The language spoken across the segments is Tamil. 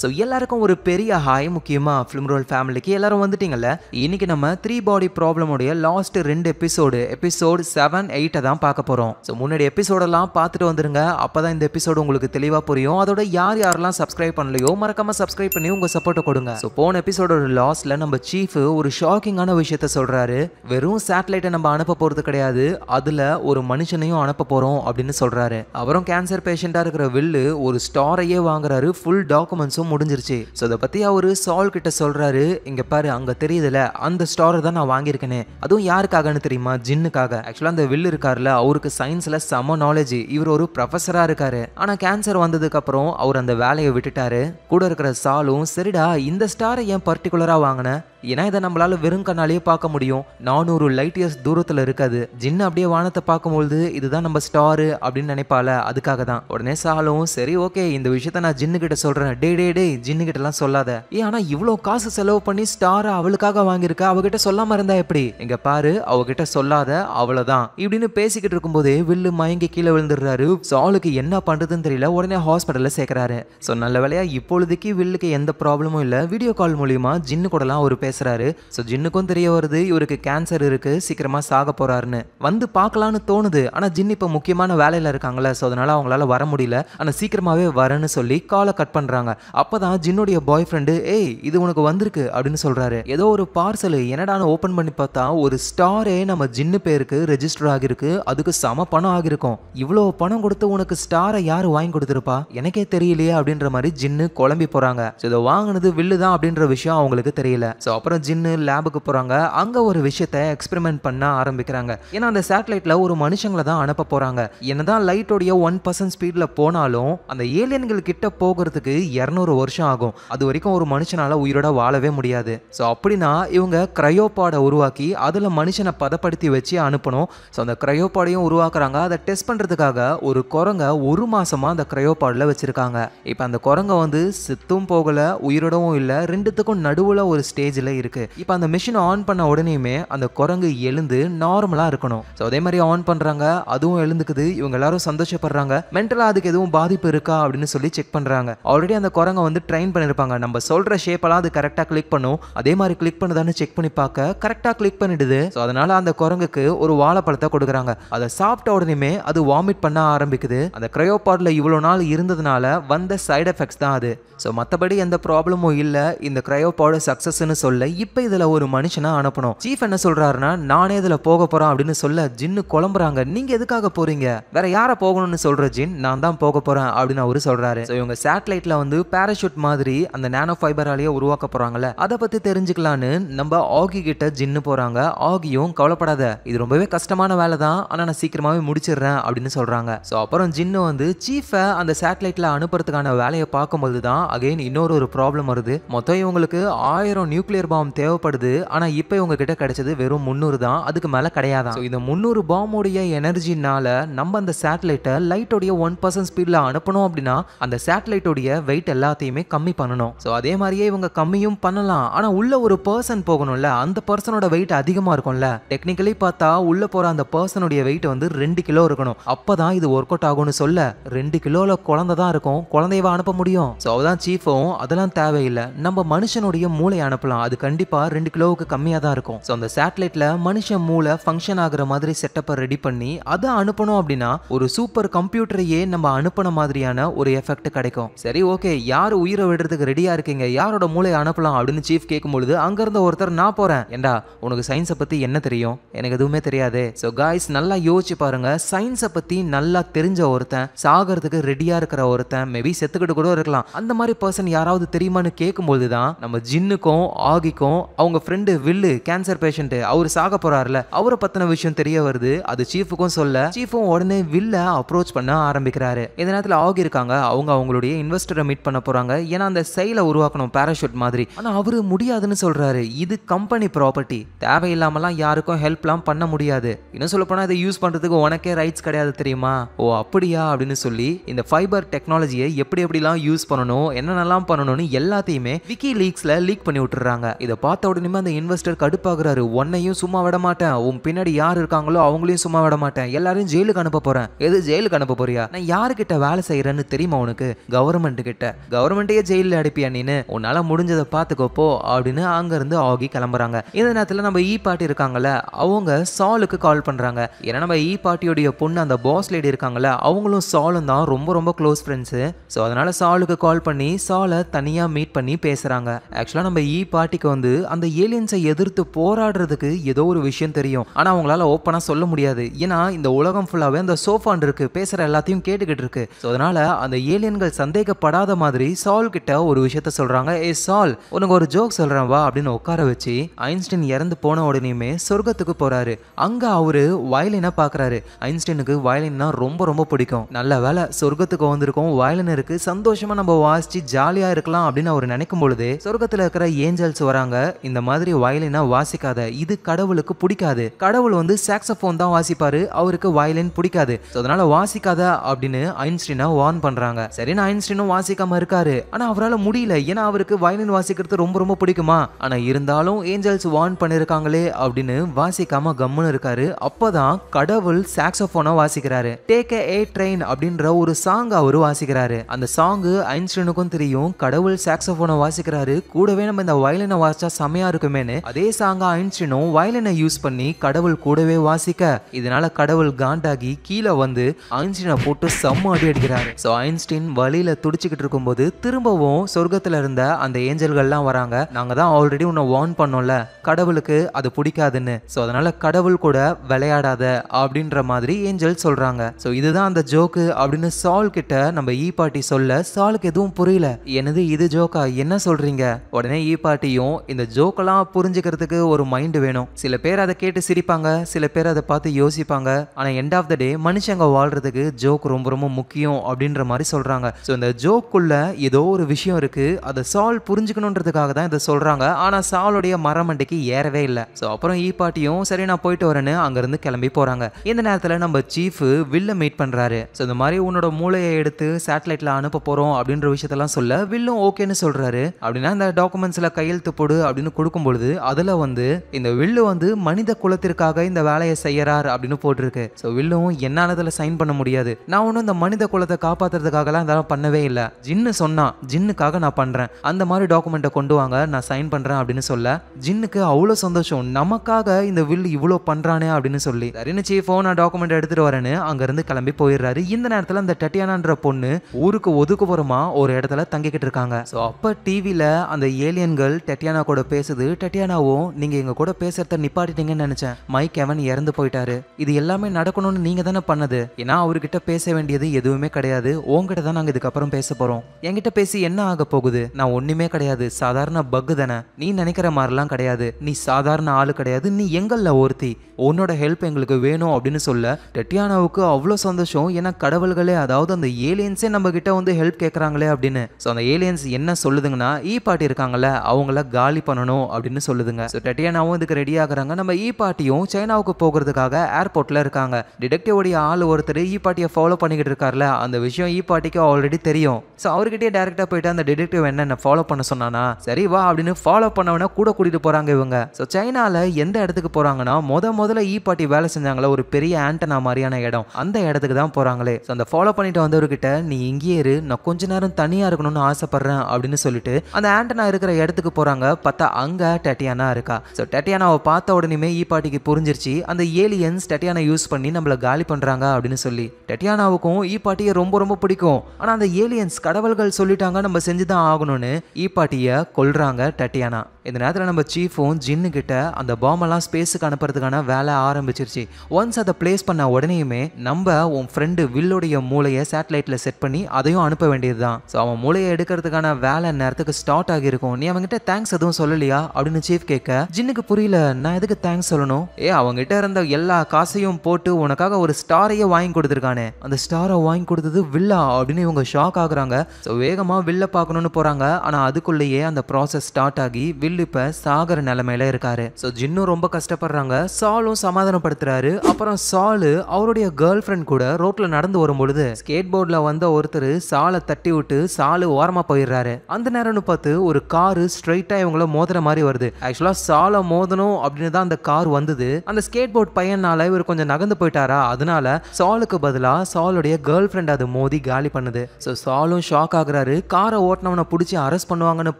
ஸோ எல்லாருக்கும் ஒரு பெரிய ஹாய் முக்கியமாக ஃபிலிம் ரோல் ஃபேமிலிக்கு எல்லாரும் வந்துட்டிங்கல்ல இன்னைக்கு நம்ம த்ரீ பாடி ப்ராப்ளமுடைய லாஸ்ட் ரெண்டு எபிசோடு எபிசோடு செவன் எயிட்டை தான் பார்க்க போகிறோம் ஸோ முன்னாடி எபிசோடெல்லாம் பார்த்துட்டு வந்துருங்க அப்போ தான் இந்த எபிசோடு உங்களுக்கு தெளிவாக புரியும் அதோட யார் யாரெல்லாம் சப்ஸ்கிரைப் பண்ணலையோ மறக்காமல் சப்ஸ்கிரைப் பண்ணி உங்கள் சப்போர்ட்டை கொடுங்க ஸோ போன எபிசோடோட லாஸ்ட்டில் நம்ம சீஃப் ஒரு ஷாக்கிங்கான விஷயத்த சொல்கிறாரு வெறும் சேட்டலைட்டை நம்ம அனுப்ப போகிறது கிடையாது அதில் ஒரு மனுஷனையும் அனுப்ப போகிறோம் அப்படின்னு சொல்கிறாரு அப்புறம் கேன்சர் பேஷண்ட்டாக இருக்கிற வில்லு ஒரு ஸ்டாரையே வாங்குறாரு ஃபுல் டாக்குமெண்ட்ஸும் முடிஞ்சிருச்சு ஸோ அதை பற்றி அவர் சால் கிட்ட சொல்கிறாரு இங்கே பாரு அங்கே தெரியுதுல அந்த ஸ்டாரை தான் நான் வாங்கியிருக்கேனே அதுவும் யாருக்காகன்னு தெரியுமா ஜின்னுக்காக ஆக்சுவலாக அந்த வில் இருக்கார்ல அவருக்கு சயின்ஸில் செம நாலேஜ் இவர் ஒரு ப்ரொஃபஸராக இருக்காரு ஆனால் கேன்சர் வந்ததுக்கப்புறம் அவர் அந்த வேலையை விட்டுட்டாரு கூட இருக்கிற சாலும் சரிடா இந்த ஸ்டாரை ஏன் பர்டிகுலராக வாங்கினேன் ஏன்னா இதை நம்மளால வெறும் கண்ணாலேயே பார்க்க முடியும் நானூறு லைட் இயர்ஸ் தூரத்தில் இருக்காது ஜின்னு அப்படியே வானத்தை பார்க்கும்போது இதுதான் நம்ம ஸ்டாரு அப்படின்னு நினைப்பால அதுக்காக தான் உடனே சாலும் சரி ஓகே இந்த விஷயத்த நான் ஜின்னு கிட்ட சொல்றேன் டே டே டே ஜின்னு கிட்டலாம் சொல்லாத ஏ ஆனா இவ்வளோ காசு செலவு பண்ணி ஸ்டாரை அவளுக்காக வாங்கியிருக்க அவகிட்ட சொல்லாம இருந்தா எப்படி எங்க பாரு அவகிட்ட சொல்லாத அவ்வளவுதான் இப்படின்னு பேசிக்கிட்டு இருக்கும்போதே வில்லு மயங்கி கீழே விழுந்துடுறாரு சாலுக்கு என்ன பண்றதுன்னு தெரியல உடனே ஹாஸ்பிட்டலில் சேர்க்கிறாரு ஸோ நல்ல வேலையா இப்பொழுதுக்கு வில்லுக்கு எந்த ப்ராப்ளமும் இல்லை வீடியோ கால் மூலியமா ஜின்னு கூடலாம் ஒரு பேர் பேசுகிறாரு ஸோ ஜின்னுக்கும் தெரிய வருது இவருக்கு கேன்சர் இருக்குது சீக்கிரமாக சாக போகிறாருன்னு வந்து பார்க்கலான்னு தோணுது ஆனால் ஜின் இப்போ முக்கியமான வேலையில் இருக்காங்களே ஸோ அதனால் அவங்களால வர முடியல ஆனால் சீக்கிரமாகவே வரேன்னு சொல்லி காலை கட் பண்ணுறாங்க அப்போ தான் ஜின்னுடைய பாய் ஃப்ரெண்டு ஏய் இது உனக்கு வந்திருக்கு அப்படின்னு சொல்கிறாரு ஏதோ ஒரு பார்சல் என்னடான ஓப்பன் பண்ணி பார்த்தா ஒரு ஸ்டாரே நம்ம ஜின்னு பேருக்கு ரெஜிஸ்டர் ஆகிருக்கு அதுக்கு சம பணம் ஆகிருக்கும் இவ்வளோ பணம் கொடுத்து உனக்கு ஸ்டாரை யார் வாங்கி கொடுத்துருப்பா எனக்கே தெரியலையே அப்படின்ற மாதிரி ஜின்னு குழம்பி போகிறாங்க ஸோ வாங்கினது வில்லு தான் அப்படின்ற விஷயம் அவங்களுக்கு தெரியல ஸோ அப்புறம் ஜின்னு லேபுக்கு போகிறாங்க அங்கே ஒரு விஷயத்த எக்ஸ்பெரிமெண்ட் பண்ண ஆரம்பிக்கிறாங்க ஏன்னா அந்த சேட்டலைட்டில் ஒரு மனுஷங்களை தான் அனுப்ப போகிறாங்க என்னதான் லைட்டோடைய ஒன் பர்சன்ட் ஸ்பீடில் போனாலும் அந்த ஏலியன்கள் கிட்ட போகிறதுக்கு இரநூறு வருஷம் ஆகும் அது வரைக்கும் ஒரு மனுஷனால் உயிரோட வாழவே முடியாது ஸோ அப்படின்னா இவங்க க்ரையோபாடை உருவாக்கி அதில் மனுஷனை பதப்படுத்தி வச்சு அனுப்பணும் ஸோ அந்த க்ரையோபாடையும் உருவாக்குறாங்க அதை டெஸ்ட் பண்ணுறதுக்காக ஒரு குரங்க ஒரு மாதமாக அந்த க்ரையோபாடில் வச்சுருக்காங்க இப்போ அந்த குரங்க வந்து செத்தும் போகலை உயிரோடவும் இல்லை ரெண்டுத்துக்கும் நடுவில் ஒரு ஸ்டேஜில் நிலை இருக்கு இப்போ அந்த மிஷினை ஆன் பண்ண உடனேயுமே அந்த குரங்கு எழுந்து நார்மலாக இருக்கணும் ஸோ அதே மாதிரி ஆன் பண்ணுறாங்க அதுவும் எழுந்துக்குது இவங்க எல்லாரும் சந்தோஷப்படுறாங்க மென்டலாக அதுக்கு எதுவும் பாதிப்பு இருக்கா அப்படின்னு சொல்லி செக் பண்ணுறாங்க ஆல்ரெடி அந்த குரங்கை வந்து ட்ரெயின் பண்ணியிருப்பாங்க நம்ம சொல்கிற ஷேப்பெல்லாம் அது கரெக்டாக கிளிக் பண்ணும் அதே மாதிரி கிளிக் பண்ணுதான்னு செக் பண்ணி பார்க்க கரெக்டாக கிளிக் பண்ணிடுது ஸோ அதனால அந்த குரங்குக்கு ஒரு வாழைப்பழத்தை கொடுக்குறாங்க அதை சாப்பிட்ட உடனே அது வாமிட் பண்ண ஆரம்பிக்குது அந்த கிரையோபாடில் இவ்வளோ நாள் இருந்ததுனால வந்த சைடு எஃபெக்ட்ஸ் தான் அது ஸோ மற்றபடி எந்த ப்ராப்ளமும் இல்லை இந்த கிரையோபாடு சக்ஸஸ்ன்னு சொல்ல சூழல்ல இப்போ இதுல ஒரு மனுஷனா அனுப்பணும் சீஃப் என்ன சொல்றாருன்னா நானே இதுல போக போறேன் அப்படின்னு சொல்ல ஜின்னு குழம்புறாங்க நீங்க எதுக்காக போறீங்க வேற யார போகணும்னு சொல்ற ஜின் நான் தான் போக போறேன் அப்படின்னு அவரு சொல்றாரு இவங்க சேட்டலைட்ல வந்து பேராஷூட் மாதிரி அந்த நானோ ஃபைபராலேயே உருவாக்க போறாங்கல்ல அதை பத்தி தெரிஞ்சுக்கலான்னு நம்ம ஆகி கிட்ட ஜின்னு போறாங்க ஆகியும் கவலைப்படாத இது ரொம்பவே கஷ்டமான வேலை தான் ஆனா நான் சீக்கிரமாவே முடிச்சிடுறேன் அப்படின்னு சொல்றாங்க ஸோ அப்புறம் ஜின்னு வந்து சீஃபை அந்த சேட்டலைட்ல அனுப்புறதுக்கான வேலையை பார்க்கும்போது தான் அகைன் இன்னொரு ஒரு ப்ராப்ளம் வருது மொத்தம் இவங்களுக்கு ஆயிரம் நியூக்ளியர் பாம் தேவைப்படுது ஆனால் இப்போ கிட்ட கிடைச்சது வெறும் முந்நூறு தான் அதுக்கு மேலே கிடையாதான் ஸோ இந்த முந்நூறு பாமுடைய எனர்ஜினால நம்ம அந்த சேட்டலைட்டை லைட்டோடைய ஒன் பர்சன்ட் ஸ்பீடில் அனுப்பணும் அப்படின்னா அந்த சேட்டலைட்டோடைய வெயிட் எல்லாத்தையுமே கம்மி பண்ணணும் ஸோ அதே மாதிரியே இவங்க கம்மியும் பண்ணலாம் ஆனால் உள்ள ஒரு பர்சன் போகணும்ல அந்த பர்சனோட வெயிட் அதிகமாக இருக்கும்ல டெக்னிக்கலி பார்த்தா உள்ள போகிற அந்த பர்சனுடைய வெயிட் வந்து ரெண்டு கிலோ இருக்கணும் அப்போ தான் இது ஒர்க் அவுட் ஆகும்னு சொல்ல ரெண்டு கிலோவில் குழந்தை தான் இருக்கும் குழந்தையவா அனுப்ப முடியும் ஸோ அதான் சீஃபும் அதெல்லாம் தேவையில்லை நம்ம மனுஷனுடைய மூளை அனுப்பலாம் அது கண்டிப்பா ரெண்டு கிலோவுக்கு கம்மியாக தான் இருக்கும் ஸோ அந்த சேட்டலைட்ல மனுஷன் மூளை ஃபங்க்ஷன் ஆகிற மாதிரி செட்டப்பை ரெடி பண்ணி அதை அனுப்பணும் அப்படின்னா ஒரு சூப்பர் கம்ப்யூட்டரையே நம்ம அனுப்பின மாதிரியான ஒரு எஃபெக்ட் கிடைக்கும் சரி ஓகே யார் உயிரை விடுறதுக்கு ரெடியா இருக்கீங்க யாரோட மூளை அனுப்பலாம் அப்படின்னு சீஃப் கேட்கும் கேட்கும்பொழுது அங்கிருந்த ஒருத்தர் நான் போறேன் ஏண்டா உனக்கு சயின்ஸை பத்தி என்ன தெரியும் எனக்கு எதுவுமே தெரியாது ஸோ காய்ஸ் நல்லா யோசிச்சு பாருங்க சயின்ஸை பத்தி நல்லா தெரிஞ்ச ஒருத்தன் சாகிறதுக்கு ரெடியா இருக்கிற ஒருத்தன் மேபி செத்துக்கிட்டு கூட இருக்கலாம் அந்த மாதிரி பர்சன் யாராவது தெரியுமான்னு கேட்கும்போது தான் நம்ம ஜின்னுக்கும் ஆ ஆகிக்கும் அவங்க ஃப்ரெண்டு வில்லு கேன்சர் பேஷண்ட் அவர் சாக போறாருல அவரை பத்தின விஷயம் தெரிய வருது அது சீஃபுக்கும் சொல்ல சீஃபும் உடனே வில்ல அப்ரோச் பண்ண ஆரம்பிக்கிறாரு இந்த நேரத்தில் ஆகி இருக்காங்க அவங்க அவங்களுடைய இன்வெஸ்டரை மீட் பண்ண போறாங்க ஏன்னா அந்த செயலை உருவாக்கணும் பேராஷூட் மாதிரி ஆனா அவரு முடியாதுன்னு சொல்றாரு இது கம்பெனி ப்ராப்பர்ட்டி தேவையில்லாமலாம் யாருக்கும் ஹெல்ப்லாம் பண்ண முடியாது இன்னும் சொல்ல போனா இதை யூஸ் பண்றதுக்கு உனக்கே ரைட்ஸ் கிடையாது தெரியுமா ஓ அப்படியா அப்படின்னு சொல்லி இந்த ஃபைபர் டெக்னாலஜியை எப்படி எப்படிலாம் யூஸ் பண்ணணும் என்னென்னலாம் பண்ணணும்னு எல்லாத்தையுமே விக்கி லீக்ஸ்ல லீக் பண்ணி விட்டுறாங்க இதை பார்த்த உடனே அந்த இன்வெஸ்டர் கடுப்பாகிறாரு உன்னையும் சும்மா விட மாட்டேன் உன் பின்னாடி யார் இருக்காங்களோ அவங்களையும் சும்மா விட மாட்டேன் எல்லாரையும் ஜெயிலுக்கு அனுப்ப போறேன் எது ஜெயிலுக்கு அனுப்ப போறியா நான் யாருக்கிட்ட வேலை செய்யறேன்னு தெரியுமா உனக்கு கவர்மெண்ட் கிட்ட கவர்மெண்ட்டையே ஜெயிலில் அடிப்பியா நீனு உன்னால முடிஞ்சதை பார்த்துக்கோப்போ அப்படின்னு அங்கிருந்து ஆகி கிளம்புறாங்க இந்த நேரத்தில் நம்ம இ e பாட்டி இருக்காங்கல்ல அவங்க சாலுக்கு கால் பண்ணுறாங்க ஏன்னா நம்ம இ e பாட்டியோடைய பொண்ணு அந்த பாஸ் லேடி இருக்காங்கல்ல அவங்களும் சாலும் தான் ரொம்ப ரொம்ப க்ளோஸ் ஃப்ரெண்ட்ஸு ஸோ அதனால் சாலுக்கு கால் பண்ணி சாலை தனியாக மீட் பண்ணி பேசுகிறாங்க ஆக்சுவலாக நம்ம இ e பாட்டி ஆதிக்கு வந்து அந்த ஏலியன்ஸை எதிர்த்து போராடுறதுக்கு ஏதோ ஒரு விஷயம் தெரியும் ஆனால் அவங்களால ஓப்பனாக சொல்ல முடியாது ஏன்னா இந்த உலகம் ஃபுல்லாகவே அந்த சோஃபான் இருக்கு பேசுகிற எல்லாத்தையும் கேட்டுக்கிட்டு இருக்கு ஸோ அதனால அந்த ஏலியன்கள் சந்தேகப்படாத மாதிரி சால் கிட்ட ஒரு விஷயத்த சொல்றாங்க ஏ சால் உனக்கு ஒரு ஜோக் சொல்றேன் வா அப்படின்னு உட்கார வச்சு ஐன்ஸ்டின் இறந்து போன உடனேயுமே சொர்க்கத்துக்கு போறாரு அங்க அவரு வயலினை பாக்குறாரு ஐன்ஸ்டைனுக்கு வயலின்னா ரொம்ப ரொம்ப பிடிக்கும் நல்ல வேலை சொர்க்கத்துக்கு வந்திருக்கோம் இருக்கு சந்தோஷமா நம்ம வாசிச்சு ஜாலியா இருக்கலாம் அப்படின்னு அவர் நினைக்கும் பொழுது சொர்க்கத்தில் இருக்கிற ஏஞ்சல்ஸ் வராங்க இந்த மாதிரி வயலினா வாசிக்காத இது கடவுளுக்கு பிடிக்காது கடவுள் வந்து சாக்ஸபோன் தான் வாசிப்பாரு அவருக்கு வயலின் பிடிக்காது அதனால வாசிக்காத அப்படின்னு ஐன்ஸ்டீனா வார்ன் பண்றாங்க சரி நான் ஐன்ஸ்டீனும் வாசிக்காம இருக்காரு ஆனா அவரால் முடியல ஏன்னா அவருக்கு வயலின் வாசிக்கிறது ரொம்ப ரொம்ப பிடிக்குமா ஆனா இருந்தாலும் ஏஞ்சல்ஸ் வார்ன் பண்ணிருக்காங்களே அப்படின்னு வாசிக்காம கம்முன்னு இருக்காரு அப்பதான் கடவுள் சாக்ஸபோனா வாசிக்கிறாரு டேக் ஏ ட்ரெயின் அப்படின்ற ஒரு சாங் அவரு வாசிக்கிறாரு அந்த சாங் ஐன்ஸ்டீனுக்கும் தெரியும் கடவுள் சாக்ஸபோனை வாசிக்கிறாரு கூடவே நம்ம இந்த வயலினை வாசிச்சா செமையா இருக்குமேனு அதே சாங்க ஐன்ஸ்டீனும் வயலினை யூஸ் பண்ணி கடவுள் கூடவே வாசிக்க இதனால கடவுள் காண்டாகி கீழே வந்து ஐன்ஸ்டீனை போட்டு செம்ம அடி அடிக்கிறாரு ஸோ ஐன்ஸ்டீன் வழியில துடிச்சுக்கிட்டு இருக்கும்போது திரும்பவும் சொர்க்கத்துல இருந்த அந்த ஏஞ்சல்கள்லாம் வராங்க நாங்க தான் ஆல்ரெடி உன்னை வார்ன் பண்ணோம்ல கடவுளுக்கு அது பிடிக்காதுன்னு ஸோ அதனால கடவுள் கூட விளையாடாத அப்படின்ற மாதிரி ஏஞ்சல் சொல்றாங்க ஸோ இதுதான் அந்த ஜோக்கு அப்படின்னு சால் கிட்ட நம்ம ஈ பாட்டி சொல்ல சாலுக்கு எதுவும் புரியல எனது இது ஜோக்கா என்ன சொல்றீங்க உடனே ஈ பாட்டியும் இருந்தாலும் இந்த ஜோக்கெல்லாம் புரிஞ்சுக்கிறதுக்கு ஒரு மைண்டு வேணும் சில பேர் அதை கேட்டு சிரிப்பாங்க சில பேர் அதை பார்த்து யோசிப்பாங்க ஆனால் எண்ட் ஆஃப் த டே மனுஷங்க வாழ்றதுக்கு ஜோக் ரொம்ப ரொம்ப முக்கியம் அப்படின்ற மாதிரி சொல்கிறாங்க ஸோ இந்த ஜோக்குள்ள ஏதோ ஒரு விஷயம் இருக்கு அதை சால்வ் புரிஞ்சுக்கணுன்றதுக்காக தான் இதை சொல்கிறாங்க ஆனால் சாலுடைய மரமண்டைக்கு ஏறவே இல்லை ஸோ அப்புறம் ஈ பாட்டியும் சரி நான் போயிட்டு வரேன்னு அங்கேருந்து கிளம்பி போகிறாங்க இந்த நேரத்தில் நம்ம சீஃப் வில்ல மீட் பண்ணுறாரு ஸோ இந்த மாதிரி உன்னோட மூளையை எடுத்து சேட்டலைட்டில் அனுப்ப போகிறோம் அப்படின்ற விஷயத்தெல்லாம் சொல்ல வில்லும் ஓகேன்னு சொல்கிறாரு அப்படின்னா இந்த டாக்குமெண்ட்ஸில் கையெழுத்து போடு அப்படின்னு கொடுக்கும் பொழுது அதில் வந்து இந்த வில்லு வந்து மனித குலத்திற்காக இந்த வேலையை செய்யறார் அப்படின்னு போட்டிருக்கு ஸோ வில்லும் என்னால் அதில் சைன் பண்ண முடியாது நான் ஒன்றும் இந்த மனித குலத்தை காப்பாற்றுறதுக்காகலாம் இதெல்லாம் பண்ணவே இல்லை ஜின்னு சொன்னான் ஜின்னுக்காக நான் பண்ணுறேன் அந்த மாதிரி டாக்குமெண்ட்டை கொண்டு வாங்க நான் சைன் பண்ணுறேன் அப்படின்னு சொல்ல ஜின்னுக்கு அவ்வளோ சந்தோஷம் நமக்காக இந்த வில் இவ்வளோ பண்ணுறானே அப்படின்னு சொல்லி சரின்னு சீஃபோ நான் டாக்குமெண்ட் எடுத்துகிட்டு வரேன்னு அங்கேருந்து கிளம்பி போயிடுறாரு இந்த நேரத்தில் அந்த டட்டியானான்ற பொண்ணு ஊருக்கு ஒதுக்குப்புறமா ஒரு இடத்துல தங்கிக்கிட்டு இருக்காங்க ஸோ அப்போ டிவியில் அந்த ஏலியன்கள் டட்டியானா டட்டியானா கூட பேசுது டட்டியானாவும் நீங்க எங்க கூட பேசுறத நிப்பாட்டிட்டீங்கன்னு நினைச்சேன் மைக் எவன் இறந்து போயிட்டாரு இது எல்லாமே நடக்கணும்னு நீங்க தானே பண்ணது ஏன்னா அவர்கிட்ட பேச வேண்டியது எதுவுமே கிடையாது உங்ககிட்ட தான் நாங்க இதுக்கப்புறம் பேச போறோம் என்கிட்ட பேசி என்ன ஆக போகுது நான் ஒண்ணுமே கிடையாது சாதாரண பக்கு தானே நீ நினைக்கிற மாதிரிலாம் கிடையாது நீ சாதாரண ஆளு கிடையாது நீ எங்கல்ல ஒருத்தி உன்னோட ஹெல்ப் எங்களுக்கு வேணும் அப்படின்னு சொல்ல டெட்டியானாவுக்கு அவ்வளோ சந்தோஷம் ஏன்னா கடவுள்களே அதாவது அந்த ஏலியன்ஸே நம்ம கிட்ட வந்து ஹெல்ப் கேட்குறாங்களே அப்படின்னு ஸோ அந்த ஏலியன்ஸ் என்ன சொல்லுதுங்கன்னா ஈ பாட்டி இருக்காங்கல்ல அவங்கள காலி பண்ணணும் அப்படின்னு சொல்லுதுங்க ஸோ டட்டியானாவும் இதுக்கு ரெடி ஆகுறாங்க நம்ம இ e பாட்டியும் சைனாவுக்கு போகிறதுக்காக ஏர்போர்ட்டில் இருக்காங்க டிடெக்டிவோடைய ஆள் ஒருத்தர் இ பாட்டியை ஃபாலோ பண்ணிக்கிட்டு இருக்கார்ல அந்த விஷயம் இ பாட்டிக்கு ஆல்ரெடி தெரியும் ஸோ அவர்கிட்டயே டேரெக்டாக போயிட்டு அந்த டிடெக்டிவ் என்னென்ன ஃபாலோ பண்ண சொன்னானா சரி வா அப்படின்னு ஃபாலோ பண்ணவனா கூட கூட்டிகிட்டு போகிறாங்க இவங்க ஸோ சைனாவில் எந்த இடத்துக்கு போகிறாங்கன்னா முத முதல்ல ஈ e பாட்டி வேலை செஞ்சாங்களா ஒரு பெரிய ஆண்டனா மாதிரியான இடம் அந்த இடத்துக்கு தான் போகிறாங்களே ஸோ அந்த ஃபாலோ பண்ணிட்டு வந்தவர்கிட்ட நீ இங்கேயே இரு நான் கொஞ்ச நேரம் தனியாக இருக்கணும்னு ஆசைப்பட்றேன் அப்படின்னு சொல்லிட்டு அந்த ஆண்டனா இருக்கிற இடத்துக்கு போகிறாங்க போகிறாங்க பார்த்தா அங்கே டட்டியானா இருக்கா ஸோ டட்டியானாவை பார்த்த உடனே பாட்டிக்கு புரிஞ்சிருச்சு அந்த ஏலியன்ஸ் டட்டியானா யூஸ் பண்ணி நம்மளை காலி பண்ணுறாங்க அப்படின்னு சொல்லி டட்டியானாவுக்கும் பாட்டியை ரொம்ப ரொம்ப பிடிக்கும் ஆனால் அந்த ஏலியன்ஸ் கடவுள்கள் சொல்லிட்டாங்க நம்ம செஞ்சு தான் ஆகணும்னு பாட்டியை கொல்றாங்க டட்டியானா இந்த நேரத்தில் நம்ம சீஃபும் ஜின்னு கிட்ட அந்த பாம்பெல்லாம் ஸ்பேஸுக்கு அனுப்புறதுக்கான வேலை ஆரம்பிச்சிருச்சு ஒன்ஸ் அதை பிளேஸ் பண்ண உடனேயுமே நம்ம உன் ஃப்ரெண்டு வில்லுடைய மூளையை சேட்டலைட்ல செட் பண்ணி அதையும் அனுப்ப வேண்டியது தான் ஸோ அவன் மூளையை எடுக்கிறதுக்கான வேலை நேரத்துக்கு ஸ்டார்ட் ஆகியிருக்கும் நீ அவங்ககிட்ட தேங்க்ஸ் எதுவும் சொல்லலையா அப்படின்னு சீஃப் கேட்க ஜின்னுக்கு புரியல நான் எதுக்கு தேங்க்ஸ் சொல்லணும் ஏ அவங்ககிட்ட இருந்த எல்லா காசையும் போட்டு உனக்காக ஒரு ஸ்டாரையே வாங்கி கொடுத்துருக்கானே அந்த ஸ்டாரை வாங்கி கொடுத்தது வில்லா அப்படின்னு இவங்க ஷாக் ஆகுறாங்க ஸோ வேகமாக வில்ல பார்க்கணும்னு போகிறாங்க ஆனால் அதுக்குள்ளேயே அந்த ப்ராசஸ் ஸ்டார்ட் ஆகி வில் இப்போ சாகர நிலமையில இருக்காரு ஸோ ஜின்னும் ரொம்ப கஷ்டப்படுறாங்க சாலும் சமாதானப்படுத்துறாரு அப்புறம் சாலு அவருடைய கேர்ள் ஃப்ரெண்ட் கூட ரோட்ல நடந்து வரும்பொழுது ஸ்கேட் போர்ட்ல வந்த ஒருத்தர் சாலை தட்டி விட்டு சாலு ஓரமா போயிடுறாரு அந்த நேரம்னு பார்த்து ஒரு காரு ஸ்ட்ரைட்டா இவங்கள மோதுற மாதிரி வருது ஆக்சுவலா சாலை மோதணும் அப்படின்னு தான் அந்த கார் வந்தது அந்த ஸ்கேட் போர்ட் பையனால இவர் கொஞ்சம் நகர்ந்து போயிட்டாரா அதனால சாலுக்கு பதிலா சாலுடைய கேர்ள் ஃப்ரெண்ட் அது மோதி காலி பண்ணுது ஸோ சாலும் ஷாக் ஆகுறாரு காரை ஓட்டினவனை பிடிச்சி அரெஸ்ட் பண்ணுவாங்கன்னு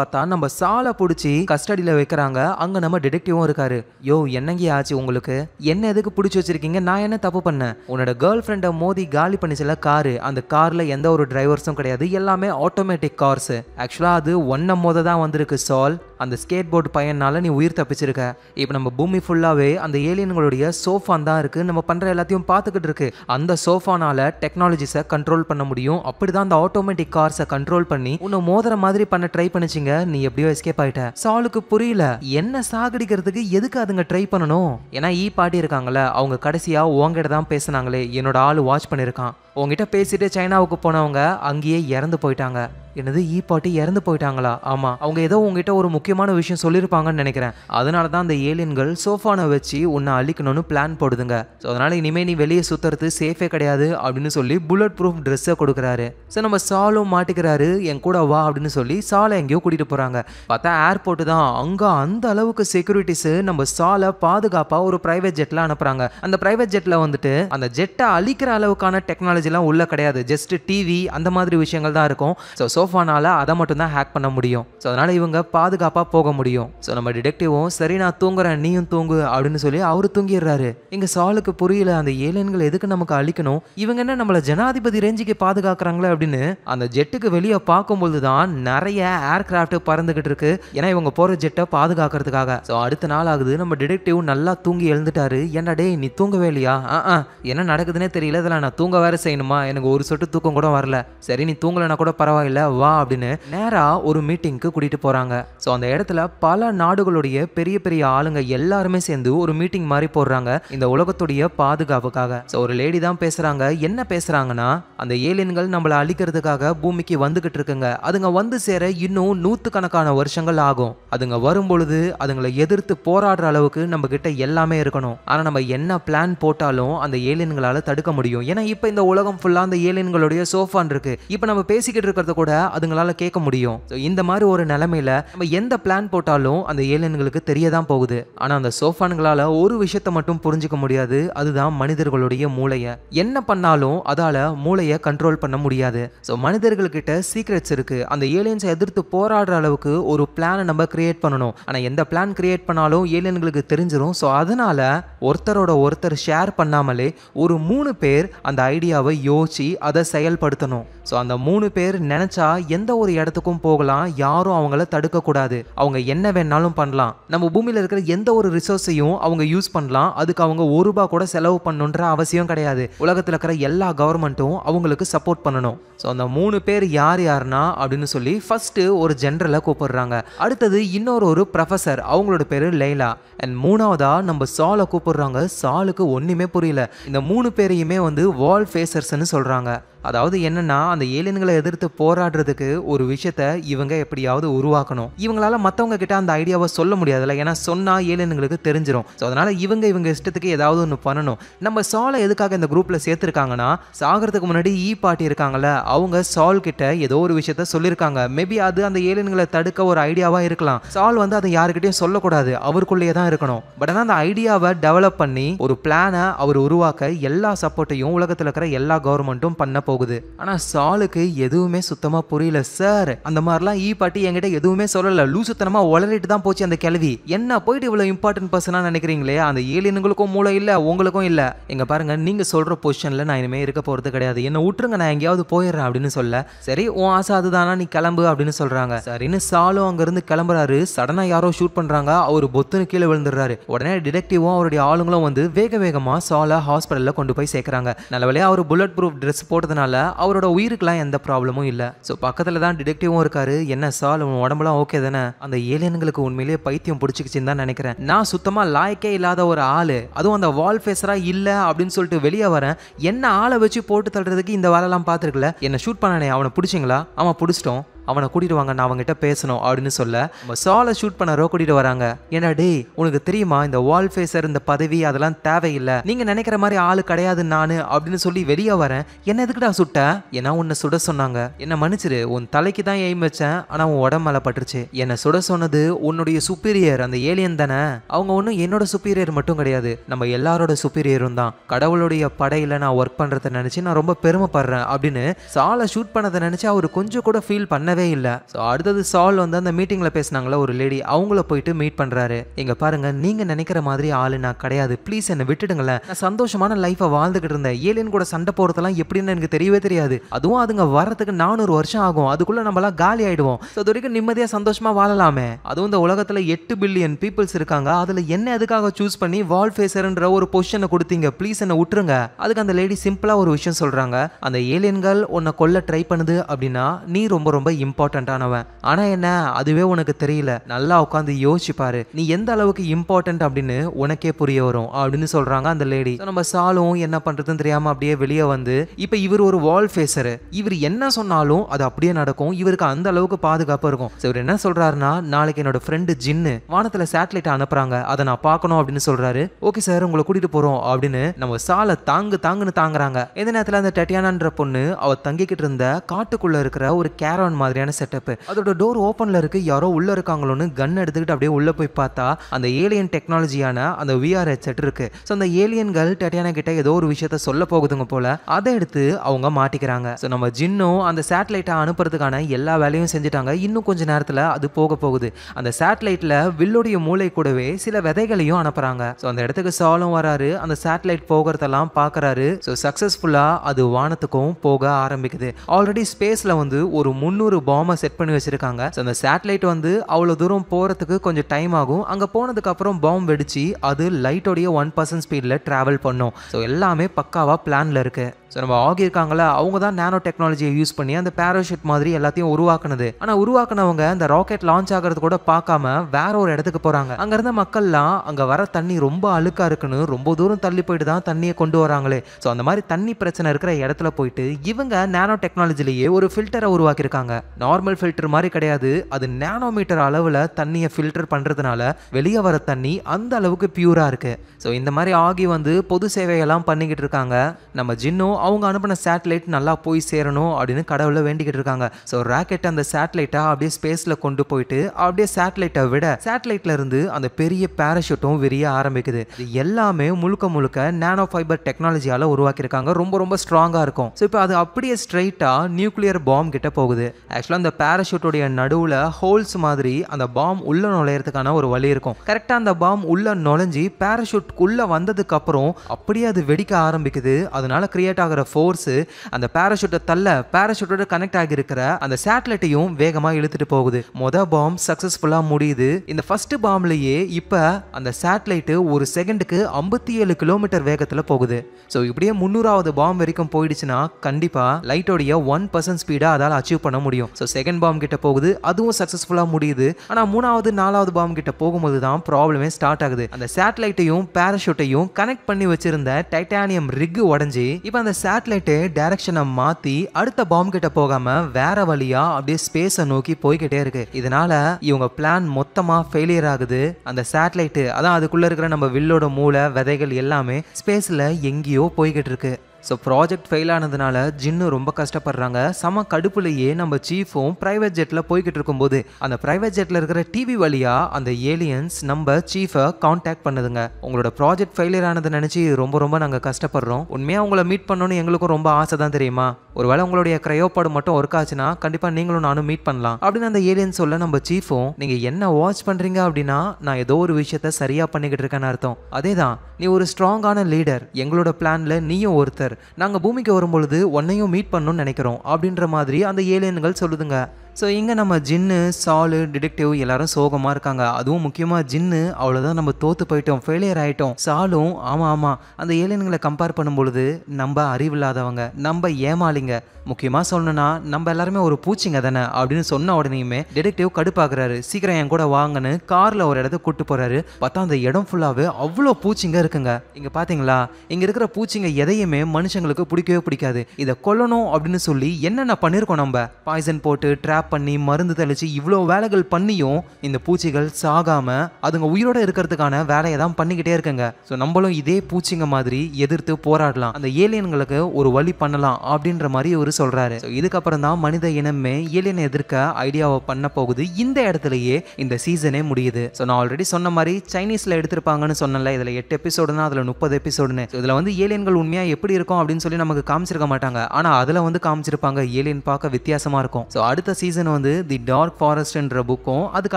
பார்த்தா நம்ம சாலை பிடிச்சி கஸ்டடியில் வைக்கிறாங்க அங்கே நம்ம டிடெக்டிவும் இருக்காரு யோ என்னங்க ஆச்சு உங்களுக்கு என்ன எதுக்கு பிடிச்சி வச்சிருக்கீங்க நான் என்ன தப்பு பண்ணேன் உன்னோட கேர்ள் ஃப்ரெண்டை மோதி காலி செல்ல காரு அந்த காரில் எந்த ஒரு டிரைவர்ஸும் கிடையாது எல்லாமே ஆட்டோமேட்டிக் கார்ஸ் ஆக்சுவலாக அது ஒன்றும் மோத தான் வந்திருக்கு சால் அந்த ஸ்கேட் போர்டு பையனால நீ உயிர் தப்பிச்சிருக்க இப்போ நம்ம பூமி ஃபுல்லாகவே அந்த ஏலியன்களுடைய சோஃபான் தான் இருக்குது நம்ம பண்ணுற எல்லாத்தையும் பார்த்துக்கிட்டு இருக்கு அந்த சோஃபானால் டெக்னாலஜிஸை கண்ட்ரோல் பண்ண முடியும் அப்படி தான் அந்த ஆட்டோமேட்டிக் கார்ஸை கண்ட்ரோல் பண்ணி உன்னை மோதுற மாதிரி பண்ண ட்ரை பண்ணிச்சிங்க நீ எப்படியோ எஸ்கேப் ஆயிட்ட சால் ஆளுக்கு புரியல என்ன சாகடிக்கிறதுக்கு எதுக்கு அதுங்க ட்ரை பண்ணணும் ஏன்னா ஈ e பாட்டி இருக்காங்கல்ல அவங்க கடைசியா உங்ககிட்ட தான் பேசினாங்களே என்னோட ஆள் வாட்ச் பண்ணிருக்கான் உங்ககிட்ட பேசிட்டு சைனாவுக்கு போனவங்க அங்கேயே இறந்து போயிட்டாங்க என்னது ஈ பாட்டி இறந்து போயிட்டாங்களா ஆமாம் அவங்க ஏதோ உங்ககிட்ட ஒரு முக்கியமான விஷயம் சொல்லியிருப்பாங்கன்னு நினைக்கிறேன் அதனால தான் அந்த ஏலியன்கள் சோஃபானை வச்சு உன்னை அழிக்கணும்னு பிளான் போடுதுங்க ஸோ அதனால் இனிமேல் நீ வெளியே சுத்துறது சேஃபே கிடையாது அப்படின்னு சொல்லி புல்லட் ப்ரூஃப் ட்ரெஸ்ஸை கொடுக்குறாரு ஸோ நம்ம சாலும் மாட்டிக்கிறாரு என் கூட வா அப்படின்னு சொல்லி சாலை எங்கேயோ கூட்டிகிட்டு போகிறாங்க பார்த்தா ஏர்போர்ட்டு தான் அங்கே அந்த அளவுக்கு செக்யூரிட்டிஸு நம்ம சாலை பாதுகாப்பாக ஒரு ப்ரைவேட் ஜெட்டில் அனுப்புகிறாங்க அந்த ப்ரைவேட் ஜெட்டில் வந்துட்டு அந்த ஜெட்டை அழிக்கிற அளவுக்கான டெக்னாலஜி டெக்னாலஜிலாம் உள்ளே கிடையாது ஜஸ்ட் டிவி அந்த மாதிரி விஷயங்கள் தான் இருக்கும் ஸோ சோஃபானால் அதை மட்டும் தான் ஹேக் பண்ண முடியும் ஸோ அதனால் இவங்க பாதுகாப்பாக போக முடியும் ஸோ நம்ம டிடெக்டிவும் சரி நான் தூங்குறேன் நீயும் தூங்கு அப்படின்னு சொல்லி அவர் தூங்கிடுறாரு இங்கே சாலுக்கு புரியல அந்த ஏலியன்கள் எதுக்கு நமக்கு அழிக்கணும் இவங்க என்ன நம்மளை ஜனாதிபதி ரேஞ்சுக்கு பாதுகாக்கிறாங்களே அப்படின்னு அந்த ஜெட்டுக்கு வெளியே பார்க்கும்போது தான் நிறைய ஏர்கிராஃப்ட் பறந்துகிட்டு இருக்கு ஏன்னா இவங்க போகிற ஜெட்டை பாதுகாக்கிறதுக்காக ஸோ அடுத்த நாள் ஆகுது நம்ம டிடெக்டிவ் நல்லா தூங்கி எழுந்துட்டாரு என்னடே நீ தூங்கவே இல்லையா ஆ என்ன நடக்குதுன்னே தெரியல இதெல்லாம் நான் தூங்க வேற செய்யணும் செய்யணுமா எனக்கு ஒரு சொட்டு தூக்கம் கூட வரல சரி நீ தூங்கலனா கூட பரவாயில்ல வா அப்படின்னு நேராக ஒரு மீட்டிங்க்கு கூட்டிகிட்டு போகிறாங்க ஸோ அந்த இடத்துல பல நாடுகளுடைய பெரிய பெரிய ஆளுங்க எல்லாருமே சேர்ந்து ஒரு மீட்டிங் மாதிரி போடுறாங்க இந்த உலகத்துடைய பாதுகாப்புக்காக ஸோ ஒரு லேடி தான் பேசுகிறாங்க என்ன பேசுகிறாங்கன்னா அந்த ஏலியன்கள் நம்மளை அழிக்கிறதுக்காக பூமிக்கு வந்துகிட்டு இருக்குங்க அதுங்க வந்து சேர இன்னும் கணக்கான வருஷங்கள் ஆகும் அதுங்க வரும்பொழுது அதுங்களை எதிர்த்து போராடுற அளவுக்கு நம்ம கிட்ட எல்லாமே இருக்கணும் ஆனால் நம்ம என்ன பிளான் போட்டாலும் அந்த ஏலியன்களால தடுக்க முடியும் ஏன்னா இப்போ இந்த உலக உலகம் ஃபுல்லாக அந்த ஏலியன்களுடைய சோஃபான் இருக்கு இப்போ நம்ம பேசிக்கிட்டு இருக்கிறத கூட அதுங்களால கேட்க முடியும் இந்த மாதிரி ஒரு நிலைமையில நம்ம எந்த பிளான் போட்டாலும் அந்த ஏலியன்களுக்கு தெரிய தான் போகுது ஆனால் அந்த சோஃபான்களால் ஒரு விஷயத்தை மட்டும் புரிஞ்சுக்க முடியாது அதுதான் மனிதர்களுடைய மூளையை என்ன பண்ணாலும் அதால் மூளையை கண்ட்ரோல் பண்ண முடியாது ஸோ மனிதர்கள்கிட்ட சீக்ரெட்ஸ் இருக்குது அந்த ஏலியன்ஸை எதிர்த்து போராடுற அளவுக்கு ஒரு பிளானை நம்ம கிரியேட் பண்ணணும் ஆனால் எந்த பிளான் கிரியேட் பண்ணாலும் ஏலியன்களுக்கு தெரிஞ்சிடும் ஸோ அதனால் ஒருத்தரோட ஒருத்தர் ஷேர் பண்ணாமலே ஒரு மூணு பேர் அந்த ஐடியாவை ஐடியாவை யோசித்து அதை செயல்படுத்தணும் ஸோ அந்த மூணு பேர் நினச்சா எந்த ஒரு இடத்துக்கும் போகலாம் யாரும் அவங்கள தடுக்கக்கூடாது அவங்க என்ன வேணாலும் பண்ணலாம் நம்ம பூமியில் இருக்கிற எந்த ஒரு ரிசோர்ஸையும் அவங்க யூஸ் பண்ணலாம் அதுக்கு அவங்க ஒரு ரூபா கூட செலவு பண்ணணுன்ற அவசியம் கிடையாது உலகத்தில் இருக்கிற எல்லா கவர்மெண்ட்டும் அவங்களுக்கு சப்போர்ட் பண்ணணும் ஸோ அந்த மூணு பேர் யார் யாருனா அப்படின்னு சொல்லி ஃபஸ்ட்டு ஒரு ஜென்ரலை கூப்பிடுறாங்க அடுத்தது இன்னொரு ஒரு ப்ரொஃபஸர் அவங்களோட பேர் லைலா அண்ட் மூணாவதாக நம்ம சாலை கூப்பிடுறாங்க சாலுக்கு ஒன்றுமே புரியல இந்த மூணு பேரையுமே வந்து வால் ஃபேஸ் ஆன்சர்ஸ்ன்னு சொல்கிறாங்க அதாவது என்னன்னா அந்த ஏலியன்களை எதிர்த்து போராடுறதுக்கு ஒரு விஷயத்த இவங்க எப்படியாவது உருவாக்கணும் இவங்களால மற்றவங்க கிட்ட அந்த ஐடியாவை சொல்ல முடியாதுல்ல ஏன்னா சொன்னால் ஏலியன்களுக்கு தெரிஞ்சிடும் ஸோ அதனால இவங்க இவங்க இஷ்டத்துக்கு ஏதாவது ஒன்று பண்ணணும் நம்ம சாலை எதுக்காக இந்த குரூப்ல சேர்த்துருக்காங்கன்னா சாகிறதுக்கு முன்னாடி ஈ பாட்டி இருக்காங்கல்ல அவங்க சால் கிட்ட ஏதோ ஒரு விஷயத்த சொல்லியிருக்காங்க மேபி அது அந்த ஏலியன்களை தடுக்க ஒரு ஐடியாவா இருக்கலாம் சால் வந்து அதை யாருக்கிட்டையும் சொல்லக்கூடாது அவருக்குள்ளேயே தான் இருக்கணும் பட் ஆனால் அந்த ஐடியாவை டெவலப் பண்ணி ஒரு பிளானை அவர் உருவாக்க எல்லா சப்போர்ட்டையும் உலகத்தில் இருக்கிற எல்லா கவர்மெண்ட்டும் பண்ண போகும் போகுது ஆனால் சாலுக்கு எதுவுமே சுத்தமாக புரியல சார் அந்த மாதிரிலாம் ஈ பாட்டி என்கிட்ட எதுவுமே சொல்லலை லூசுத்தனமாக உளறிட்டு தான் போச்சு அந்த கேள்வி என்ன போயிட்டு இவ்வளோ இம்பார்ட்டன்ட் பர்சனாக நினைக்கிறீங்களே அந்த ஏலியனுங்களுக்கும் மூளை இல்லை உங்களுக்கும் இல்லை எங்கள் பாருங்கள் நீங்கள் சொல்கிற பொசிஷனில் நான் இனிமேல் இருக்க போகிறது கிடையாது என்னை விட்டுருங்க நான் எங்கேயாவது போயிடுறேன் அப்படின்னு சொல்ல சரி உன் ஆசை அதுதானா நீ கிளம்பு அப்படின்னு சொல்கிறாங்க சரின்னு சாலு அங்கேருந்து கிளம்புறாரு சடனாக யாரோ ஷூட் பண்ணுறாங்க அவர் பொத்துன்னு கீழே விழுந்துடுறாரு உடனே டிடெக்டிவும் அவருடைய ஆளுங்களும் வந்து வேக வேகமாக சாலை ஹாஸ்பிட்டலில் கொண்டு போய் சேர்க்குறாங்க நல்ல அவர் புல்லட் ப்ரூஃப் ட்ரெஸ் போட்டதுனால அதனால் அவரோட உயிருக்கெல்லாம் எந்த ப்ராப்ளமும் இல்லை ஸோ பக்கத்தில் தான் டிடெக்டிவும் இருக்காரு என்ன சால் உன் உடம்புலாம் ஓகே தானே அந்த ஏலியன்களுக்கு உண்மையிலேயே பைத்தியம் பிடிச்சிக்கிச்சின்னு தான் நினைக்கிறேன் நான் சுத்தமாக லாய்க்கே இல்லாத ஒரு ஆள் அதுவும் அந்த வால் ஃபேஸராக இல்லை அப்படின்னு சொல்லிட்டு வெளியே வரேன் என்ன ஆளை வச்சு போட்டு தள்ளுறதுக்கு இந்த வேலைலாம் பார்த்துருக்கல என்னை ஷூட் பண்ணனே அவனை பிடிச்சிங்களா அவன் பிடிச்சிட்டோம் அவனை கூட்டிட்டு வாங்க நான் அவங்ககிட்ட பேசணும் அப்படின்னு சொல்ல சாலை ஷூட் பண்ண ரோ கூட்டிட்டு வராங்க ஏன்னா டே உனக்கு தெரியுமா இந்த வால் ஃபேஸர் இந்த பதவி அதெல்லாம் தேவையில்லை நீங்க நினைக்கிற மாதிரி ஆள் கிடையாது நானு அப்படின்னு சொல்லி வெளியே வரேன் என்ன எதுக்குடா சுட்ட ஏன்னா உன்னை சுட சொன்னாங்க என்ன மன்னிச்சிரு உன் தலைக்கு தான் எய்ம் வச்சேன் ஆனா உன் உடம்பு பட்டுருச்சு என்னை சுட சொன்னது உன்னுடைய சுப்பீரியர் அந்த ஏலியன் தானே அவங்க ஒன்றும் என்னோட சுப்பீரியர் மட்டும் கிடையாது நம்ம எல்லாரோட சுப்பீரியரும் தான் கடவுளுடைய படையில நான் ஒர்க் பண்றதை நினைச்சு நான் ரொம்ப பெருமைப்படுறேன் அப்படின்னு சாலை ஷூட் பண்ணதை நினைச்சு அவர் கொஞ்சம் கூட ஃபீல் பண்ண பண்ணவே இல்லை ஸோ அடுத்தது சால் வந்து அந்த மீட்டிங்கில் பேசினாங்களா ஒரு லேடி அவங்கள போயிட்டு மீட் பண்ணுறாரு இங்கே பாருங்கள் நீங்கள் நினைக்கிற மாதிரி ஆள் நான் கிடையாது ப்ளீஸ் என்னை விட்டுடுங்களேன் நான் சந்தோஷமான லைஃப்பை வாழ்ந்துகிட்டு இருந்தேன் ஏலியன் கூட சண்டை போகிறதெல்லாம் எப்படின்னு எனக்கு தெரியவே தெரியாது அதுவும் அதுங்க வரத்துக்கு நானூறு வருஷம் ஆகும் அதுக்குள்ளே நம்மளாம் காலி ஆகிடுவோம் ஸோ அது வரைக்கும் நிம்மதியாக சந்தோஷமாக வாழலாமே அதுவும் இந்த உலகத்தில் எட்டு பில்லியன் பீப்புள்ஸ் இருக்காங்க அதில் என்ன எதுக்காக சூஸ் பண்ணி வால் ஃபேஸர்ன்ற ஒரு பொசிஷனை கொடுத்தீங்க ப்ளீஸ் என்னை விட்டுருங்க அதுக்கு அந்த லேடி சிம்பிளாக ஒரு விஷயம் சொல்கிறாங்க அந்த ஏலியன்கள் உன்னை கொல்ல ட்ரை பண்ணுது அப்படின்னா நீ ரொம்ப ரொம்ப இம்பார்ட்டண்ட்டானவன் ஆனால் என்ன அதுவே உனக்கு தெரியல நல்லா உட்காந்து யோசிச்சுப்பாரு நீ எந்த அளவுக்கு இம்பார்ட்டன்ட் அப்படின்னு உனக்கே புரிய வரும் அப்படின்னு சொல்கிறாங்க அந்த லேடி நம்ம சாலும் என்ன பண்ணுறதுன்னு தெரியாமல் அப்படியே வெளியே வந்து இப்போ இவர் ஒரு வால் ஃபேஸரு இவர் என்ன சொன்னாலும் அது அப்படியே நடக்கும் இவருக்கு அந்த அளவுக்கு பாதுகாப்பாக இருக்கும் இவர் என்ன சொல்கிறாருன்னா நாளைக்கு என்னோட ஃப்ரெண்டு ஜின்னு வானத்தில் சேட்டலைட் அனுப்புகிறாங்க அதை நான் பார்க்கணும் அப்படின்னு சொல்கிறாரு ஓகே சார் உங்களை கூட்டிகிட்டு போகிறோம் அப்படின்னு நம்ம சாலை தாங்கு தாங்குன்னு தாங்குறாங்க எந்த நேரத்தில் அந்த டட்டியானான்ற பொண்ணு அவள் தங்கிக்கிட்டு இருந்த காட்டுக்குள்ளே இருக்கிற ஒரு கேரவன் மாதிரி மாதிரியான செட்டப் அதோட டோர் ஓப்பனில் இருக்குது யாரோ உள்ளே இருக்காங்களோன்னு கன் எடுத்துக்கிட்டு அப்படியே உள்ளே போய் பார்த்தா அந்த ஏலியன் டெக்னாலஜியான அந்த விஆர் ஹெட்செட் இருக்குது ஸோ அந்த ஏலியன்கள் டட்டியானா கிட்ட ஏதோ ஒரு விஷயத்த சொல்ல போகுதுங்க போல் அதை எடுத்து அவங்க மாட்டிக்கிறாங்க ஸோ நம்ம ஜின்னும் அந்த சேட்டலைட்டை அனுப்புறதுக்கான எல்லா வேலையும் செஞ்சுட்டாங்க இன்னும் கொஞ்ச நேரத்தில் அது போக போகுது அந்த சேட்டலைட்ல வில்லுடைய மூளை கூடவே சில விதைகளையும் அனுப்புகிறாங்க ஸோ அந்த இடத்துக்கு சாலும் வராரு அந்த சேட்டலைட் போகிறதெல்லாம் பார்க்குறாரு ஸோ சக்ஸஸ்ஃபுல்லாக அது வானத்துக்கும் போக ஆரம்பிக்குது ஆல்ரெடி ஸ்பேஸில் வந்து ஒரு முந்நூறு பாம்பை செட் பண்ணி வச்சிருக்காங்க ஸோ அந்த சேட்டலைட் வந்து அவ்வளோ தூரம் போகிறதுக்கு கொஞ்சம் டைம் ஆகும் அங்கே போனதுக்கப்புறம் பாம் வெடிச்சு அது லைட்டோடைய ஒன் பர்சன்ட் ஸ்பீடில் ட்ராவல் பண்ணும் ஸோ எல்லாமே பக்காவாக பிளானில் இருக்குது ஸோ நம்ம ஆகியிருக்காங்களா அவங்க தான் நேனோ டெக்னாலஜியை யூஸ் பண்ணி அந்த பேராஷூட் மாதிரி எல்லாத்தையும் உருவாக்குனது ஆனால் உருவாக்குனவங்க அந்த ராக்கெட் லான்ச் ஆகிறது கூட பார்க்காம வேற ஒரு இடத்துக்கு போகிறாங்க அங்கேருந்த மக்கள்லாம் அங்கே வர தண்ணி ரொம்ப அழுக்காக இருக்குன்னு ரொம்ப தூரம் தள்ளி போயிட்டு தான் தண்ணியை கொண்டு வராங்களே ஸோ அந்த மாதிரி தண்ணி பிரச்சனை இருக்கிற இடத்துல போயிட்டு இவங்க நேனோ டெக்னாலஜிலேயே ஒரு ஃபில்டரை உருவாக்கியிருக்காங்க நார்மல் ஃபில்டர் மாதிரி கிடையாது அது நேனோமீட்டர் அளவில் தண்ணியை ஃபில்டர் பண்ணுறதுனால வெளியே வர தண்ணி அந்த அளவுக்கு பியூராக இருக்குது ஸோ இந்த மாதிரி ஆகி வந்து பொது சேவையெல்லாம் பண்ணிக்கிட்டு இருக்காங்க நம்ம ஜின்னும் அவங்க அனுப்பின சேட்டலைட் நல்லா போய் சேரணும் அப்படின்னு கடவுளை வேண்டிக்கிட்டு இருக்காங்க ஸோ ராக்கெட் அந்த சேட்டலைட்டை அப்படியே ஸ்பேஸில் கொண்டு போயிட்டு அப்படியே சேட்டலைட்டை விட சேட்டலைட்ல இருந்து அந்த பெரிய பேராஷூட்டும் விரிய ஆரம்பிக்குது எல்லாமே முழுக்க முழுக்க நானோ ஃபைபர் டெக்னாலஜியால் உருவாக்கியிருக்காங்க ரொம்ப ரொம்ப ஸ்ட்ராங்காக இருக்கும் ஸோ இப்போ அது அப்படியே ஸ்ட்ரைட்டாக நியூக்ளியர் பாம் கிட்ட போகுது ஆக்சுவலாக அந்த பேராஷூட்டோடைய நடுவில் ஹோல்ஸ் மாதிரி அந்த பாம் உள்ளே நுழையிறதுக்கான ஒரு வழி இருக்கும் கரெக்டாக அந்த பாம் உள்ளே நுழைஞ்சி வந்ததுக்கு வந்ததுக்கப்புறம் அப்படியே அது வெடிக்க ஆரம்பிக்குது அதனால கிரியேட் ஆகிற ஃபோர்ஸு அந்த பேராஷூட்டை தள்ள பேராஷூட்டோட கனெக்ட் ஆகியிருக்கிற அந்த சேட்டலைட்டையும் வேகமாக இழுத்துட்டு போகுது மொதல் பாம் சக்ஸஸ்ஃபுல்லாக முடியுது இந்த ஃபர்ஸ்ட் பாம்லேயே இப்போ அந்த சேட்டலைட்டு ஒரு செகண்டுக்கு ஐம்பத்தி ஏழு கிலோமீட்டர் வேகத்தில் போகுது ஸோ இப்படியே முந்நூறாவது பாம் வரைக்கும் போயிடுச்சுன்னா கண்டிப்பாக லைட்டோடைய ஒன் பர்சன்ட் ஸ்பீடாக அதால் அச்சீவ் பண்ண முடியும் ஸோ செகண்ட் பாம் கிட்ட போகுது அதுவும் சக்ஸஸ்ஃபுல்லாக முடியுது ஆனால் மூணாவது நாலாவது பாம் கிட்ட போகும்போது தான் ப்ராப்ளமே ஸ்டார்ட் ஆகுது அந்த சேட்டலைட்டையும் பேராஷூட்டையும் கனெக்ட் பண்ணி வச்சிருந்த டைட்டானியம் ரிக் உடஞ்சி இப்போ அந்த சேட்டலைட்டு டைரக்ஷனை மாற்றி அடுத்த பாம்பு கிட்ட போகாம வேற வழியா அப்படியே ஸ்பேஸை நோக்கி போய்கிட்டே இருக்கு இதனால இவங்க பிளான் மொத்தமா ஃபெயிலியர் ஆகுது அந்த சேட்டலைட்டு அதான் அதுக்குள்ள இருக்கிற நம்ம வில்லோட மூளை விதைகள் எல்லாமே ஸ்பேஸ்ல எங்கேயோ போய்கிட்டு இருக்கு ஸோ ப்ராஜெக்ட் ஃபெயில் ஆனதுனால ஜின்னு ரொம்ப கஷ்டப்படுறாங்க சம கடுப்புலையே நம்ம சீஃபும் ப்ரைவேட் ஜெட்டில் போய்கிட்டு இருக்கும்போது அந்த ப்ரைவேட் ஜெட்டில் இருக்கிற டிவி வழியாக அந்த ஏலியன்ஸ் நம்ம சீஃபை காண்டாக்ட் பண்ணுதுங்க உங்களோட ப்ராஜெக்ட் ஃபெயிலியர் ஆனதை நினச்சி ரொம்ப ரொம்ப நாங்கள் கஷ்டப்படுறோம் உண்மையாக அவங்கள மீட் பண்ணணும்னு எங்களுக்கும் ரொம்ப ஆசை தான் தெரியுமா ஒருவேளை உங்களுடைய கிரையோப்பாடு மட்டும் ஒர்க் ஆச்சுன்னா கண்டிப்பாக நீங்களும் நானும் மீட் பண்ணலாம் அப்படின்னு அந்த ஏலியன்ஸ் சொல்ல நம்ம சீஃபும் நீங்கள் என்ன வாட்ச் பண்ணுறீங்க அப்படின்னா நான் ஏதோ ஒரு விஷயத்த சரியாக பண்ணிக்கிட்டு இருக்கேன்னு அர்த்தம் அதே தான் நீ ஒரு ஸ்ட்ராங்கான லீடர் எங்களோட பிளானில் நீயும் ஒருத்தர் நாங்கள் பூமிக்கு வரும்பொழுது உன்னையும் மீட் பண்ணணும்னு நினைக்கிறோம் அப்படின்ற மாதிரி அந்த ஏலியன்கள் சொல்லுதுங்க ஸோ இங்கே நம்ம ஜின்னு சாலு டிடெக்டிவ் எல்லாரும் சோகமாக இருக்காங்க அதுவும் முக்கியமாக ஜின்னு அவ்வளோதான் நம்ம தோற்று போயிட்டோம் ஃபெயிலியர் ஆகிட்டோம் சாலும் ஆமாம் ஆமாம் அந்த ஏலியன்களை கம்பேர் பண்ணும்பொழுது நம்ம அறிவில்லாதவங்க நம்ம ஏமாளிங்க முக்கியமாக சொன்னோன்னா நம்ம எல்லாருமே ஒரு பூச்சிங்க தானே அப்படின்னு சொன்ன உடனேயுமே டிடெக்டிவ் கடுப்பாக்குறாரு சீக்கிரம் என் கூட வாங்கன்னு காரில் ஒரு இடத்த கூட்டு போகிறாரு பார்த்தா அந்த இடம் ஃபுல்லாகவே அவ்வளோ பூச்சிங்க இருக்குங்க இங்கே பார்த்தீங்களா இங்கே இருக்கிற பூச்சிங்க எதையுமே மனுஷங்களுக்கு பிடிக்கவே பிடிக்காது இதை கொல்லணும் அப்படின்னு சொல்லி என்னென்ன பண்ணியிருக்கோம் நம்ம பாய்சன் போட்டு ட்ராப் ரேப் பண்ணி மருந்து தெளிச்சு இவ்வளோ வேலைகள் பண்ணியும் இந்த பூச்சிகள் சாகாமல் அதுங்க உயிரோட இருக்கிறதுக்கான வேலையை தான் பண்ணிக்கிட்டே இருக்குங்க ஸோ நம்மளும் இதே பூச்சிங்க மாதிரி எதிர்த்து போராடலாம் அந்த ஏலியன்களுக்கு ஒரு வழி பண்ணலாம் அப்படின்ற மாதிரி இவர் சொல்கிறாரு ஸோ இதுக்கப்புறம் தான் மனித இனமே ஏலியனை எதிர்க்க ஐடியாவை பண்ண போகுது இந்த இடத்துலயே இந்த சீசனே முடியுது ஸோ நான் ஆல்ரெடி சொன்ன மாதிரி சைனீஸில் எடுத்திருப்பாங்கன்னு சொன்னல இதில் எட்டு எபிசோடுனா அதில் முப்பது எபிசோடுன்னு இதில் வந்து ஏலியன்கள் உண்மையாக எப்படி இருக்கும் அப்படின்னு சொல்லி நமக்கு காமிச்சிருக்க மாட்டாங்க ஆனால் அதில் வந்து காமிச்சிருப்பாங்க ஏலியன் பார்க்க வித்தியாசமாக இருக்கும் ஸோ அடுத்த சீசன் சீசன் வந்து தி டார்க் ஃபாரஸ்ட்ன்ற புக்கும் அதுக்கு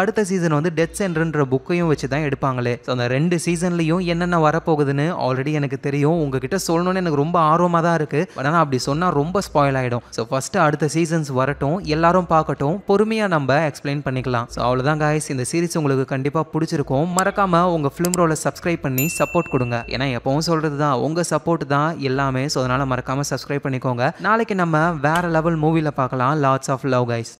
அடுத்த சீசன் வந்து டெத் சென்டர்ன்ற புக்கையும் வச்சு தான் எடுப்பாங்களே ஸோ அந்த ரெண்டு சீசன்லையும் என்னென்ன வரப்போகுதுன்னு ஆல்ரெடி எனக்கு தெரியும் உங்ககிட்ட சொல்லணும்னு எனக்கு ரொம்ப ஆர்வமாக தான் இருக்குது பட் ஆனால் அப்படி சொன்னால் ரொம்ப ஸ்பாயில் ஆகிடும் ஸோ ஃபஸ்ட்டு அடுத்த சீசன்ஸ் வரட்டும் எல்லாரும் பார்க்கட்டும் பொறுமையாக நம்ம எக்ஸ்பிளைன் பண்ணிக்கலாம் ஸோ அவ்வளோதான் காய்ஸ் இந்த சீரிஸ் உங்களுக்கு கண்டிப்பாக பிடிச்சிருக்கும் மறக்காமல் உங்கள் ஃபிலிம் ரோலை சப்ஸ்கிரைப் பண்ணி சப்போர்ட் கொடுங்க ஏன்னா எப்பவும் சொல்கிறது தான் உங்கள் சப்போர்ட் தான் எல்லாமே ஸோ அதனால் மறக்காமல் சப்ஸ்கிரைப் பண்ணிக்கோங்க நாளைக்கு நம்ம வேற லெவல் மூவியில் பார்க்கலாம் லாட்ஸ் ஆஃப் லவ் கைஸ்